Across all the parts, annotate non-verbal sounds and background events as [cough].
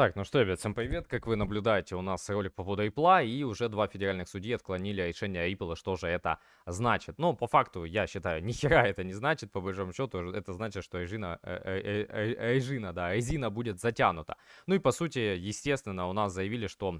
Так, ну что, ребят, всем привет. Как вы наблюдаете, у нас ролик по поводу Apple, а, и уже два федеральных судьи отклонили решение Apple, что же это значит. Но ну, по факту, я считаю, [laughs] ни хера это не значит, по большому счету, это значит, что резина, резина, э, э, э, да, резина будет затянута. Ну и по сути, естественно, у нас заявили, что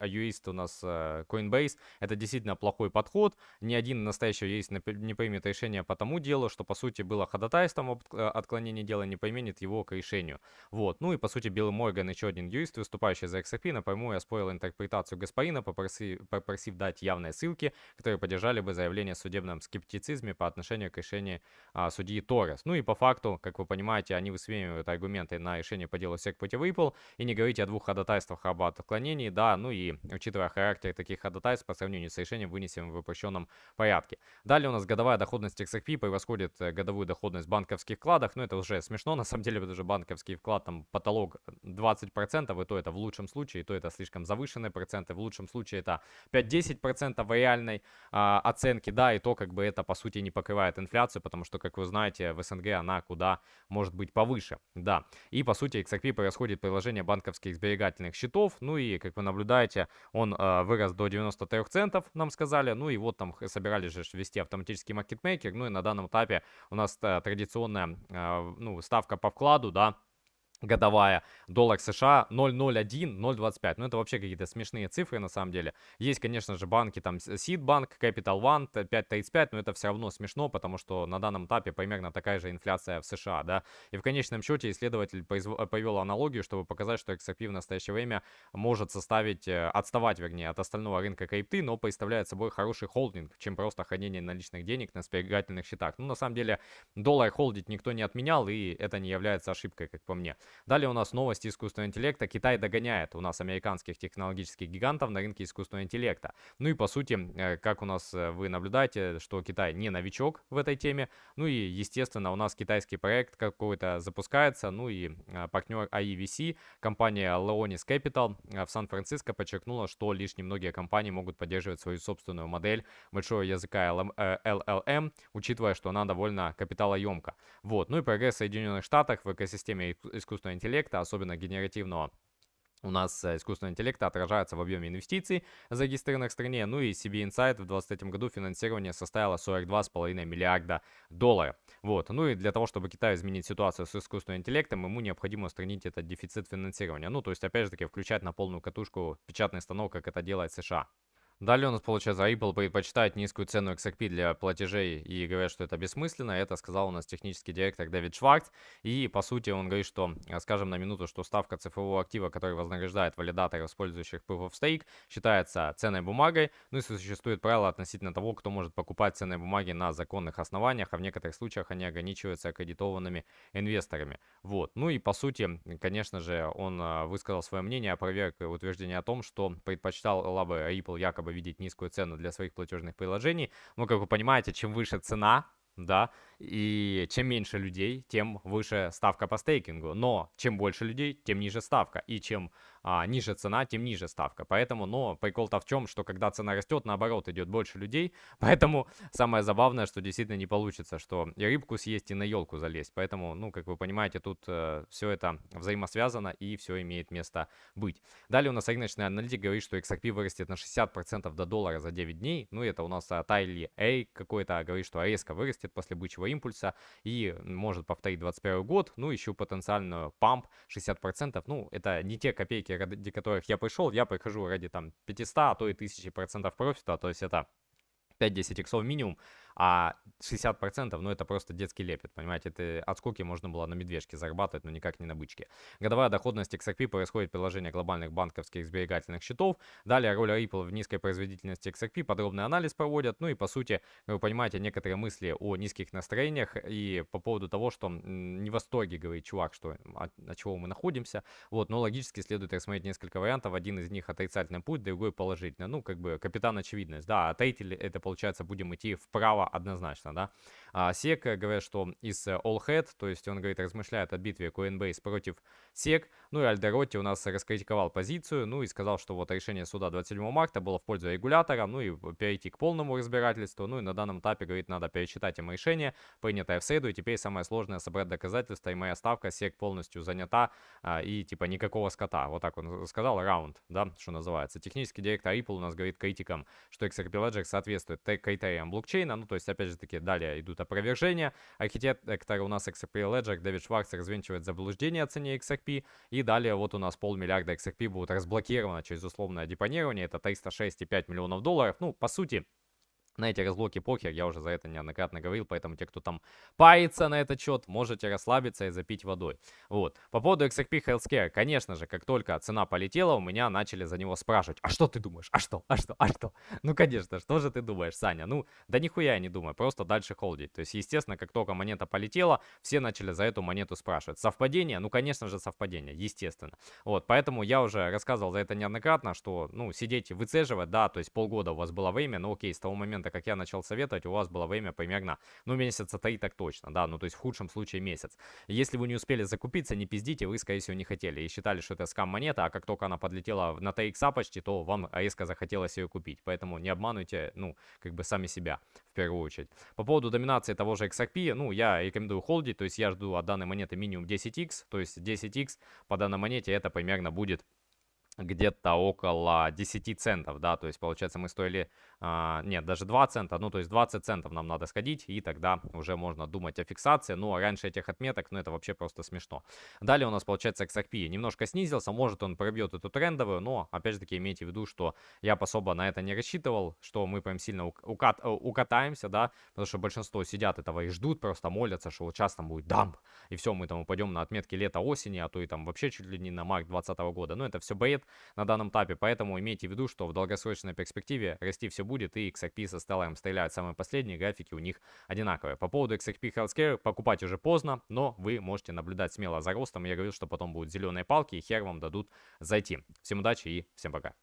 юрист у нас Coinbase, это действительно плохой подход, ни один настоящий юрист не примет решение по тому делу, что по сути было ходатайством отклонение дела, не применит его к решению. Вот, ну и по сути Билл Морган еще один юрист, выступающий за XRP. Напрямую я спорил интерпретацию Гаспарина, попросив, попросив дать явные ссылки, которые поддержали бы заявление о судебном скептицизме по отношению к решению а, судьи Торрес. Ну и по факту, как вы понимаете, они высмеивают аргументы на решение по делу SEC против Ripple и не говорите о двух ходатайствах об отклонении, да, ну и учитывая характер таких ходатайств по сравнению с решением, вынесенным в упрощенном порядке. Далее у нас годовая доходность XRP превосходит э, годовую доходность в банковских вкладах, но ну, это уже смешно, на самом деле, это же банковский вклад там потолок 20 15%, и то это в лучшем случае, и то это слишком завышенные проценты, в лучшем случае это 5-10% реальной а, оценки, да, и то как бы это по сути не покрывает инфляцию, потому что, как вы знаете, в СНГ она куда может быть повыше, да. И по сути XRP происходит приложение банковских сберегательных счетов, ну и как вы наблюдаете, он а, вырос до 93 центов, нам сказали, ну и вот там собирались же ввести автоматический маркетмейкер, ну и на данном этапе у нас э, традиционная, а, ну, ставка по вкладу, да, годовая, доллар США 0,01, 0,25. Ну, это вообще какие-то смешные цифры, на самом деле. Есть, конечно же, банки, там, Seedbank, Capital One, 5,35, но это все равно смешно, потому что на данном этапе примерно такая же инфляция в США, да. И в конечном счете исследователь произв... Э, повел аналогию, чтобы показать, что XRP в настоящее время может составить, э, отставать, вернее, от остального рынка крипты, но представляет собой хороший холдинг, чем просто хранение наличных денег на сберегательных счетах. Ну, на самом деле, доллар холдить никто не отменял, и это не является ошибкой, как по мне. Далее у нас новости искусственного интеллекта. Китай догоняет у нас американских технологических гигантов на рынке искусственного интеллекта. Ну и по сути, э, как у нас э, вы наблюдаете, что Китай не новичок в этой теме. Ну и естественно, у нас китайский проект какой-то запускается. Ну и э, партнер AIVC, компания Leonis Capital в Сан-Франциско подчеркнула, что лишь немногие компании могут поддерживать свою собственную модель большого языка LLM, учитывая, что она довольно капиталоемка. Вот. Ну и прогресс в Соединенных Штатах в экосистеме искусственного искусственного интеллекта, особенно генеративного, у нас э, искусственного интеллекта отражается в объеме инвестиций, зарегистрированных в стране. Ну и CB Insight в 2023 году финансирование составило 42,5 миллиарда долларов. Вот. Ну и для того, чтобы Китай изменить ситуацию с искусственным интеллектом, ему необходимо устранить этот дефицит финансирования. Ну, то есть, опять же таки, включать на полную катушку печатный станок, как это делает США. Далее у нас получается, Apple предпочитает низкую цену XRP для платежей и говорит, что это бессмысленно. Это сказал у нас технический директор Дэвид Шварц. И по сути он говорит, что, э, скажем на минуту, что ставка цифрового актива, который вознаграждает валидаторов, использующих Proof of Stake, считается ценной бумагой. Ну и существует правило относительно того, кто может покупать ценные бумаги на законных основаниях, а в некоторых случаях они ограничиваются аккредитованными инвесторами. Вот. Ну и по сути, конечно же, он э, высказал свое мнение, опроверг э, утверждение о том, что предпочитал лабы Apple якобы чтобы видеть низкую цену для своих платежных приложений. Ну, как вы понимаете, чем выше цена, да, и чем меньше людей, тем выше ставка по стейкингу. Но чем больше людей, тем ниже ставка. И чем а, ниже цена, тем ниже ставка. Поэтому, но прикол-то в чем, что когда цена растет, наоборот, идет больше людей. [laughs] Поэтому самое забавное, что действительно не получится, что и рыбку съесть, и на елку залезть. Поэтому, ну, как вы понимаете, тут э, все это взаимосвязано и все имеет место быть. Далее у нас рыночный аналитик говорит, что XRP вырастет на 60% до доллара за 9 дней. Ну, это у нас а, Тайли Эй какой-то а, говорит, что резко вырастет после бычьего импульса и может повторить 21 год. Ну, еще потенциальную памп 60%. Ну, это не те копейки ради которых я пришел, я прихожу ради там 500, а то и 1000 процентов профита, то есть это 5-10 иксов минимум, а 60%, ну, это просто детский лепет, понимаете? Это от скуки можно было на медвежке зарабатывать, но никак не на бычке. Годовая доходность XRP происходит приложение глобальных банковских сберегательных счетов. Далее роль Ripple в низкой производительности XRP, подробный анализ проводят. Ну и, по сути, вы понимаете, некоторые мысли о низких настроениях и по поводу того, что не в восторге, говорит чувак, что от, от чего мы находимся. Вот, но логически следует рассмотреть несколько вариантов. Один из них отрицательный путь, другой положительный. Ну, как бы капитан очевидность. Да, а это получается будем идти вправо однозначно, да. А, SEC говорят, что из э, All Head, то есть он говорит, размышляет о битве Coinbase против Сек. Ну и Альдеротти у нас раскритиковал позицию, ну и сказал, что вот решение суда 27 марта было в пользу регулятора, ну и перейти к полному разбирательству, ну и на данном этапе, говорит, надо перечитать им решение, принятое в среду, и теперь самое сложное собрать доказательства, и моя ставка сек полностью занята, а, и типа никакого скота, вот так он сказал, раунд, да, что называется. Технический директор Ripple у нас говорит критикам, что XRP Ledger соответствует критериям блокчейна, ну то есть опять же таки далее идут опровержения. Архитектор у нас XRP Ledger Дэвид Шварц развенчивает заблуждение о цене XRP, и и далее вот у нас полмиллиарда XRP будут разблокировано через условное депонирование. Это 306,5 миллионов долларов. Ну, по сути, на эти разлоки похер, я уже за это неоднократно говорил, поэтому те, кто там паится на этот счет, можете расслабиться и запить водой. Вот. По поводу XRP Healthcare, конечно же, как только цена полетела, у меня начали за него спрашивать, а что ты думаешь, а что, а что, а что? [laughs] Ну, конечно, что же ты думаешь, Саня? Ну, да нихуя я не думаю, просто дальше холдить. То есть, естественно, как только монета полетела, все начали за эту монету спрашивать. Совпадение? Ну, конечно же, совпадение, естественно. Вот, поэтому я уже рассказывал за это неоднократно, что, ну, сидеть и выцеживать, да, то есть полгода у вас было время, но окей, с того момента, это как я начал советовать, у вас было время примерно, ну, месяца три так точно, да, ну, то есть в худшем случае месяц. Если вы не успели закупиться, не пиздите, вы, скорее всего, не хотели и считали, что это скам-монета, а как только она подлетела на 3 икса почти, то вам резко захотелось ее купить, поэтому не обманывайте, ну, как бы сами себя в первую очередь. По поводу доминации того же XRP, ну, я рекомендую холдить, то есть я жду от данной монеты минимум 10x, то есть 10x по данной монете это примерно будет где-то около 10 центов, да, то есть получается мы стоили, а, нет, даже 2 цента, ну то есть 20 центов нам надо сходить, и тогда уже можно думать о фиксации, ну а раньше этих отметок, ну это вообще просто смешно. Далее у нас получается XRP немножко снизился, может он пробьет эту трендовую, но опять же таки имейте в виду, что я особо на это не рассчитывал, что мы прям сильно укат, э, укатаемся, да, потому что большинство сидят этого и ждут, просто молятся, что вот сейчас там будет дамп, и все, мы там упадем на отметки лета-осени, а то и там вообще чуть ли не на март 2020 года, но это все бред, на данном этапе. Поэтому имейте в виду, что в долгосрочной перспективе расти все будет, и XRP со Stellar стреляют самые последние, графики у них одинаковые. По поводу XRP Healthcare покупать уже поздно, но вы можете наблюдать смело за ростом. Я говорил, что потом будут зеленые палки, и хер вам дадут зайти. Всем удачи и всем пока.